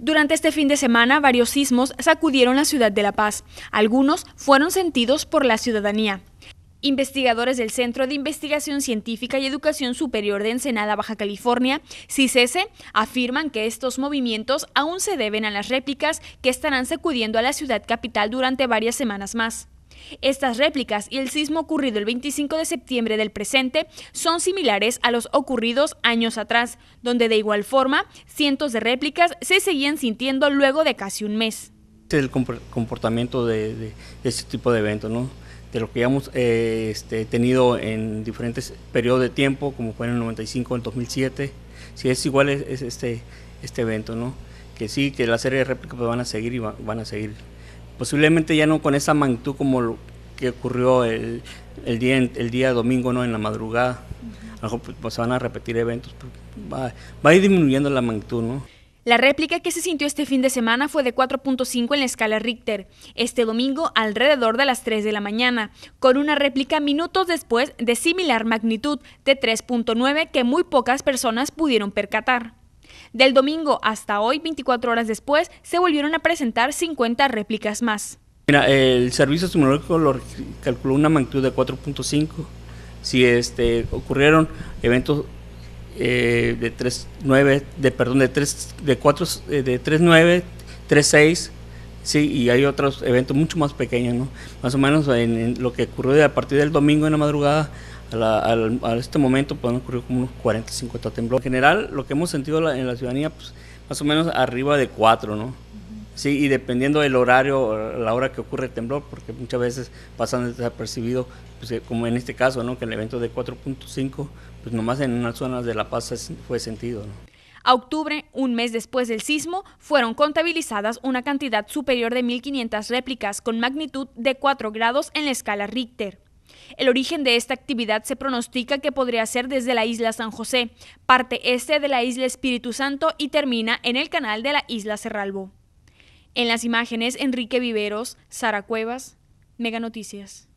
Durante este fin de semana, varios sismos sacudieron la ciudad de La Paz. Algunos fueron sentidos por la ciudadanía. Investigadores del Centro de Investigación Científica y Educación Superior de Ensenada, Baja California, CICESE, afirman que estos movimientos aún se deben a las réplicas que estarán sacudiendo a la ciudad capital durante varias semanas más. Estas réplicas y el sismo ocurrido el 25 de septiembre del presente son similares a los ocurridos años atrás, donde de igual forma cientos de réplicas se seguían sintiendo luego de casi un mes. El comportamiento de, este tipo de eventos, ¿no? de lo que hemos eh, este, tenido en diferentes periodos de tiempo, como fue en el 95, en el 2007, si es igual es, este, este evento, ¿no? que sí, que la serie de réplicas pues, van a seguir y van a seguir posiblemente ya no con esa magnitud como lo que ocurrió el, día, el día domingo, ¿no? En la madrugada. A lo pues, pues van a repetir eventos. Pues, va, va a ir disminuyendo la magnitud, ¿no? La réplica que se sintió este fin de semana fue de 4.5 en la escala Richter, este domingo alrededor de las 3 de la mañana, con una réplica minutos después de similar magnitud de 3.9 que muy pocas personas pudieron percatar. Del domingo hasta hoy, 24 horas después, se volvieron a presentar 50 réplicas más. Mira, el servicio sismológico lo calculó una magnitud de 4.5. Si este, ocurrieron eventos eh, de 3.9, de perdón, de 3 de 4 eh, de 3.9, 3.6, sí, y hay otros eventos mucho más pequeños, Más o menos en lo que ocurrió a partir del domingo en la madrugada a, al, este momento pues, han ocurrido como unos 40, 50 temblores. En general, lo que hemos sentido en la ciudadanía, pues, más o menos arriba de 4, ¿no? Sí, y dependiendo del horario, la hora que ocurre el temblor, porque muchas veces pasan desapercibido, pues, eh, como en este caso, ¿no? Que el evento de 4.5, pues nomás en unas zonas de La Paz fue sentido, ¿no? A octubre, un mes después del sismo, fueron contabilizadas una cantidad superior de 1.500 réplicas con magnitud de 4 grados en la escala Richter. El origen de esta actividad se pronostica que podría ser desde la isla San José, parte este de la isla Espíritu Santo y termina en el canal de la isla Serralbo. En las imágenes, Enrique Viveros, Sara Cuevas, Mega Noticias.